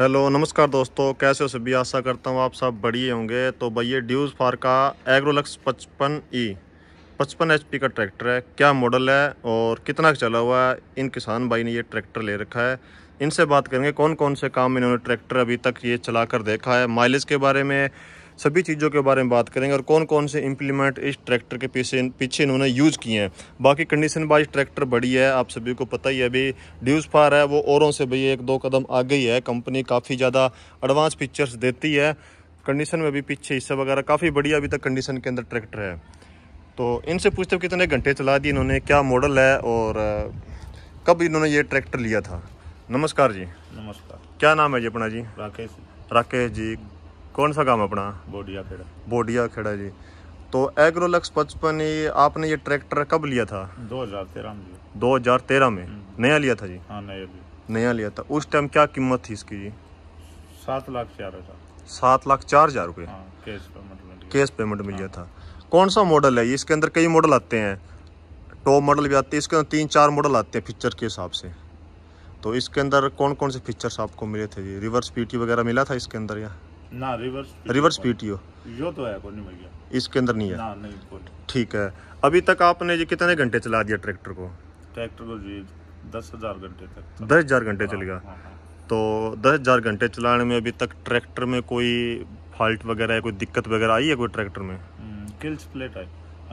Hello नमस्कार दोस्तों कैसे हो सभी आशा करता हूँ आप सब बढ़िया होंगे तो भैया ड्यूज फार का एग्रोलक्स पचपन ई पचपन एच का ट्रैक्टर है क्या मॉडल है और कितना चला हुआ है इन किसान भाई ने ये ट्रैक्टर ले रखा है इनसे बात करेंगे कौन कौन से काम इन्होंने ट्रैक्टर अभी तक ये चला कर देखा है माइलेज के बारे में सभी चीज़ों के बारे में बात करेंगे और कौन कौन से इम्प्लीमेंट इस ट्रैक्टर के पीछे पीछे इन्होंने यूज़ किए हैं बाकी कंडीशन बाइज ट्रैक्टर बड़ी है आप सभी को पता ही है अभी ड्यूज फार है वो औरों से भई एक दो कदम आगे ही है कंपनी काफ़ी ज़्यादा एडवांस पिक्चर्स देती है कंडीशन में भी पीछे हिस्सा वगैरह काफ़ी बढ़िया अभी तक कंडीशन के अंदर ट्रैक्टर है तो इनसे पूछते हो कितने घंटे चला दिए इन्होंने क्या मॉडल है और कब इन्होंने ये ट्रैक्टर लिया था नमस्कार जी नमस्कार क्या नाम है जी अपना जी राकेश राकेश जी कौन सा काम अपना बोडिया खेड़ा बोडिया खेड़ा जी तो एग्रोलक्स पचपन ये आपने ये ट्रैक्टर कब लिया था 2013 में तेरह में हम्म। नया लिया था जी हाँ नया नया लिया था उस टाइम क्या कीमत थी इसकी जी सात लाख चार हजार सात लाख चार हजार रुपये हाँ, कैश पेमेंट मिल गया हाँ। था कौन सा मॉडल है इसके अंदर कई मॉडल आते हैं टॉप मॉडल भी आते हैं इसके अंदर तीन चार मॉडल आते हैं फीचर के हिसाब से तो इसके अंदर कौन कौन से फीचर्स आपको मिले थे जी रिवर्स पीटी वगैरह मिला था इसके अंदर या ना रिवर्स रिवर्स पीटीओ यो तो है कोनी भैया इसके अंदर नहीं है ना नहीं ठीक है अभी तक आपने ये कितने घंटे चला दिया ट्रैक्टर को ट्रैक्टर को जी दस हजार घंटे तक दस हजार घंटे हाँ, चल गया हाँ, हाँ। तो दस हजार घंटे चलाने में अभी तक ट्रैक्टर में कोई फॉल्ट वगैरह या कोई दिक्कत वगैरह आई है कोई ट्रैक्टर में हम्म, क्लच प्लेट है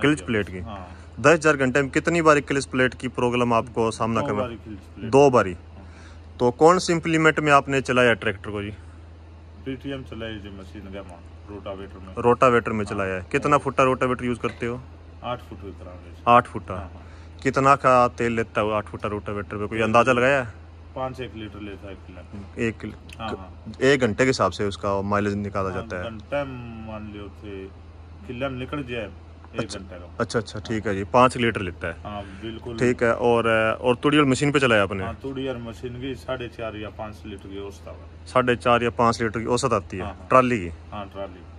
क्लच प्लेट की दस हजार घंटे में कितनी बारी क्लच प्लेट की प्रॉब्लम आपको सामना करना दो बारी तो कौन सी इम्प्लीमेंट में आपने चलाया ट्रैक्टर को जी डीटीएम चलाई जो मशीन रोटावेटर में रोटावेटर में चलाया है कितना फुटा रोटावेटर यूज करते हो आठ फुट आठ फुटा हाँ, हाँ। कितना का तेल लेता है आठ फुटा रोटावेटर पे कोई अंदाजा लगाया है पाँच एक लीटर लेता है एक हाँ, घंटे के हिसाब से उसका माइलेज निकाला जाता है मान लियो थे किलोमीटर निकल जाए अच्छा अच्छा अच्छा ठीक है जी पाँच लीटर लेता है हाँ, बिल्कुल ठीक है और और तुड़ियल मशीन पे चलाया आपने हाँ, तुड़ियल मशीन की साढ़े चार या पाँच लीटर की औसत साढ़े चार या पाँच लीटर की औसत आती है हाँ, हाँ। ट्राली की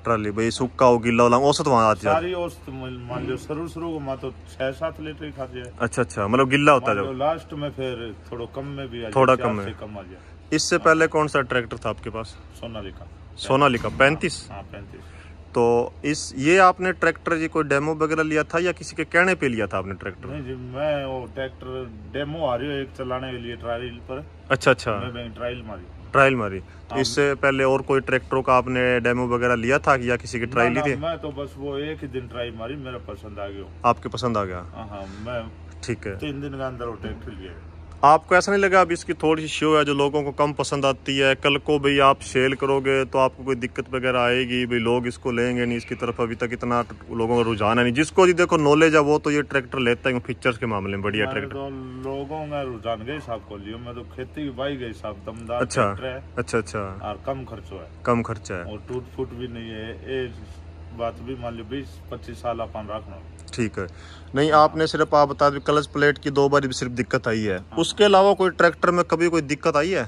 ट्राली भाई सूखा हो गिला हो औसत वहाँ आती है सारी औसत मान लो शुरू शुरू को माँ तो छह सात लीटर ही खाती है अच्छा अच्छा मतलब गिला होता है लास्ट में फिर थोड़ा कम में भी थोड़ा कम में कम आ जाए इससे पहले कौन सा ट्रैक्टर था आपके पास सोनालिका सोनालिका पैंतीस हाँ पैंतीस तो इस ये आपने ट्रैक्टर जी कोई डेमो वगैरह लिया था या किसी के कहने पे लिया था आपने ट्रैक्टर नहीं जी मैं वो ट्रैक्टर डेमो आ रही हूँ एक चलाने के लिए ट्रायल पर अच्छा अच्छा मैं ट्रायल मारी ट्रायल मारी तो इससे पहले और कोई ट्रैक्टरों का आपने डेमो वगैरह लिया था या किसी की ट्रायल ली थी मैं तो बस वो एक ही दिन ट्रायल मारी मेरा पसंद आ गया आपके पसंद आ गया हाँ, हाँ, मैं ठीक है तीन दिन का अंदर वो ट्रैक्टर लिया आपको ऐसा नहीं लगा अभी इसकी थोड़ी सी शो है जो लोगों को कम पसंद आती है कल को भाई आप सेल करोगे तो आपको कोई दिक्कत वगैरह आएगी भाई लोग इसको लेंगे नहीं इसकी तरफ अभी तक इतना लोगों का रुझान है नहीं जिसको जी देखो नॉलेज है वो तो ये ट्रैक्टर लेता है फीचर्स के मामले में बढ़िया ट्रैक्टर तो लोगों का रुझान गई साहब को लियो मैं तो खेती भी बाई गई साहब दमदार अच्छा अच्छा अच्छा कम खर्चो है कम खर्चा है और टूट फूट भी नहीं है बात भी मान लो बीस पच्चीस साल अपन रखना ठीक है नहीं आपने सिर्फ आप बता दी कलच प्लेट की दो बार सिर्फ दिक्कत आई है हाँ। उसके अलावा कोई ट्रैक्टर में कभी कोई दिक्कत आई है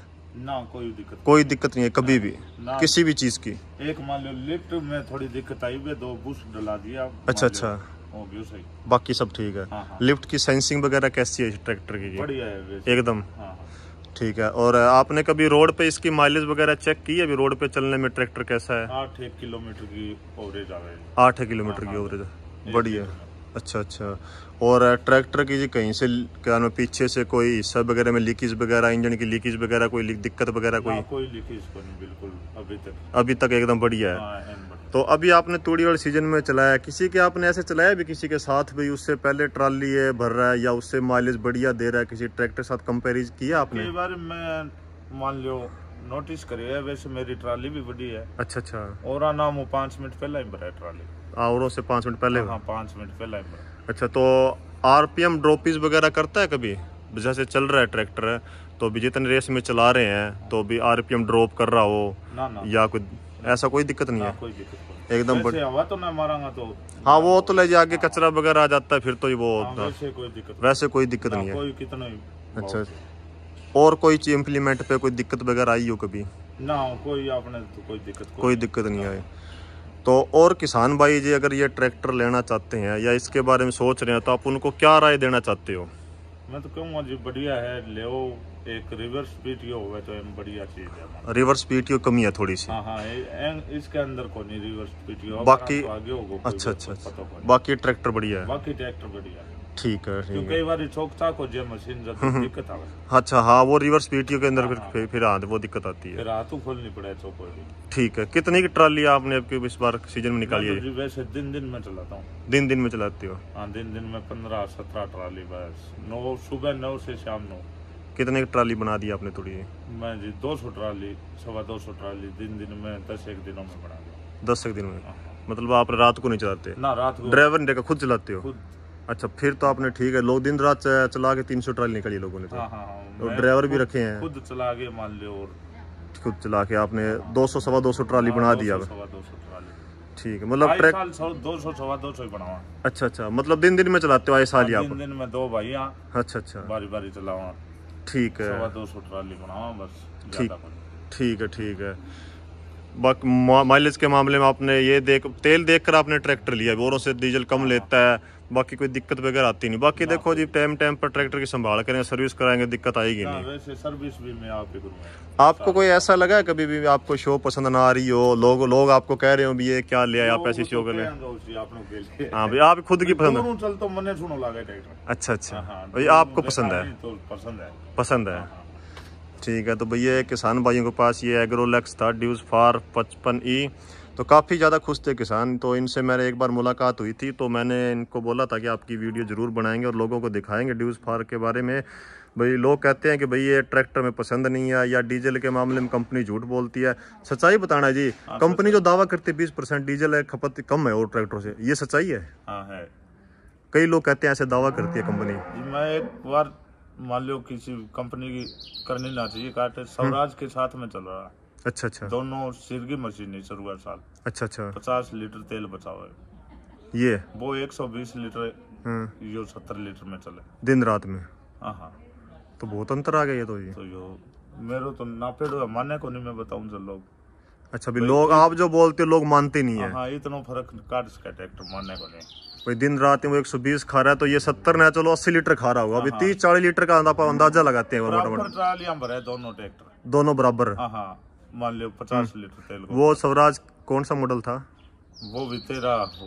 ना कोई दिक्कत कोई दिक्कत नहीं है कभी भी किसी भी चीज की एक मान लो लिफ्ट में थोड़ी दिक्कत आई हुई दो बुश डला दिया अच्छा अच्छा बाकी सब ठीक है हाँ, हाँ। लिफ्ट की सेंसिंग वगैरह कैसी है ट्रैक्टर की बढ़िया है एकदम हाँ। ठीक है और आपने कभी रोड पे इसकी माइलेज वगैरह चेक की अभी रोड पे चलने में ट्रैक्टर कैसा है आठ किलोमीटर की ओवरेज आ रही है आठ किलोमीटर की ओवरेज बढ़िया अच्छा अच्छा और ट्रैक्टर की जी कहीं से क्या नाम पीछे से कोई हिस्सा वगैरह में लीकेज वगैरह इंजन की लीकेज वगैरह कोई दिक्कत वगैरह कोई कोई लीकेज तो बिल्कुल अभी तक अभी तक एकदम बढ़िया है हाँ, तो अभी आपने तूड़ी वाले सीजन में चलाया किसी के आपने ऐसे चलाया भी किसी के साथ भी उससे पहले ट्राली है भर रहा है या उससे माइलेज बढ़िया दे रहा है किसी ट्रैक्टर साथ कंपेरिज किया आपने कई बार मैं मान लो नोटिस करी है वैसे मेरी ट्राली भी बड़ी है अच्छा अच्छा और नाम वो पाँच मिनट पहला ही भरा ट्राली और से पांच मिनट पहले हाँ पांच मिनट पहला ही भरा अच्छा तो आरपीएम ड्रॉपीज वगैरह करता है कभी जैसे चल रहा है ट्रैक्टर तो अभी जितने रेस में चला रहे हैं तो अभी आरपीएम ड्रॉप कर रहा हो ना, ना। या कोई ऐसा कोई दिक्कत नहीं हाँ, है एकदम बड़ी हवा तो मैं मारा तो हाँ वो तो ले जाके कचरा वगैरह आ जाता है फिर तो ये वो हाँ, होता वैसे कोई दिक्कत वैसे कोई दिक्कत नहीं हाँ, है अच्छा, अच्छा और कोई चीज इम्प्लीमेंट पे कोई दिक्कत वगैरह आई हो कभी ना कोई आपने तो कोई दिक्कत कोई, कोई दिक्कत नहीं आई तो और किसान भाई जी अगर ये ट्रैक्टर लेना चाहते हैं या इसके बारे में सोच रहे हैं तो आप उनको क्या राय देना चाहते हो मैं तो कहूँगा जी बढ़िया है ले एक रिवर्स पीटीओ तो एम बढ़िया चीज है रिवर्स पीटीओ कमी है थोड़ी सी हाँ, हाँ इसके अंदर को नहीं रिवर्स पीटीओ बाकी तो आगे अच्छा अच्छा, अच्छा। बाकी ट्रैक्टर बढ़िया है बाकी ट्रैक्टर बढ़िया है ठीक है कई बार को जो मशीन दिक्कत आवे अच्छा हाँ वो रिवर्स पीटीओ के अंदर हाँ, फिर हाँ। वो दिक्कत आती है फिर तो खोलनी पड़े ठीक है कितनी की ट्राली आपने इस बार सीजन में निकाली है तो वैसे दिन दिन में चलाता हूँ दिन दिन में चलाती हो हाँ दिन दिन में पंद्रह सत्रह ट्राली बस नौ सुबह नौ से शाम नौ कितने की ट्राली बना दी आपने थोड़ी मैं जी दो सौ ट्राली सवा दो सौ ट्राली दिन दिन में दस एक दिनों में बना दस एक दिन में हाँ। मतलब आप रात को नहीं चलाते ना रात को ड्राइवर नहीं देखा खुद चलाते हो खुद अच्छा फिर तो आपने ठीक है लोग दिन रात चला के तीन सौ ट्राली निकाली लोगों ने तो हाँ, हाँ, ड्राइवर भी रखे हैं खुद चला के मान लो और खुद चला के आपने दो सौ सवा दो सौ ट्राली बना दिया ठीक है मतलब ट्रैक दो सौ सवा दो सौ मतलब बनावा अच्छा अच्छा मतलब दिन दिन में चलाते हो आए साल दिन दिन में दो भाई अच्छा अच्छा बारी बारी चलावा ठीक है ठीक है ठीक है बाकी माइलेज के मामले में आपने ये देख तेल देख कर आपने ट्रैक्टर लिया बोरों से डीजल कम हाँ। लेता है बाकी कोई दिक्कत वगैरह आती नहीं बाकी हाँ। देखो जी टाइम टाइम पर ट्रैक्टर की संभाल करेंगे सर्विस कराएंगे दिक्कत आएगी हाँ, नहीं वैसे सर्विस भी मैं आप आपको कोई ऐसा लगा है कभी भी आपको शो पसंद ना आ रही हो लोग लोग आपको कह रहे हो भी ये क्या ले आप ऐसी तो शो कर आप खुद की पसंद तो अच्छा अच्छा आपको तो पसंद है पसंद है ठीक है तो भैया किसान भाइयों के पास ये एग्रोलैक्स था ड्यूज़ फार पचपन ई e, तो काफ़ी ज़्यादा खुश थे किसान तो इनसे मेरे एक बार मुलाकात हुई थी तो मैंने इनको बोला था कि आपकी वीडियो ज़रूर बनाएंगे और लोगों को दिखाएंगे ड्यूज़ फार के बारे में भाई लोग कहते हैं कि भाई ये ट्रैक्टर में पसंद नहीं है या डीजल के मामले में कंपनी झूठ बोलती है सच्चाई बताना जी हाँ, कंपनी जो दावा करती है बीस परसेंट डीजल है खपत कम है और ट्रैक्टरों से ये सच्चाई है, हाँ, है। कई लोग कहते हैं ऐसे दावा करती है कंपनी मैं एक बार मान लो किसी कंपनी की करनी ना चाहिए काटे स्वराज के साथ में चल रहा अच्छा अच्छा दोनों सिर की मशीन नहीं है सरुआ साल अच्छा अच्छा पचास लीटर तेल बचाओ है ये वो एक सौ बीस लीटर हम्म। यो सत्तर लीटर में चले दिन रात में हाँ, हाँ। तो बहुत अंतर आ गया तो ये तो यो मेरे तो ना नापेड़ो मान्य को नहीं मैं बताऊं जो लोग अच्छा भी लोग आप जो बोलते हो लोग मानते नहीं है हाँ, हाँ इतना फर्क काट सका ट्रैक्टर मानने को नहीं कोई दिन रात में वो 120 खा रहा है तो ये 70 ना चलो 80 लीटर खा रहा होगा अभी 30 हाँ, 40 हाँ। लीटर का अंदाजा लगाते हैं मोटा दोनों ट्रैक्टर दोनों बराबर हाँ, मान लो 50 हम्म। लीटर तेल वो स्वराज कौन सा मॉडल था वो भी तेरा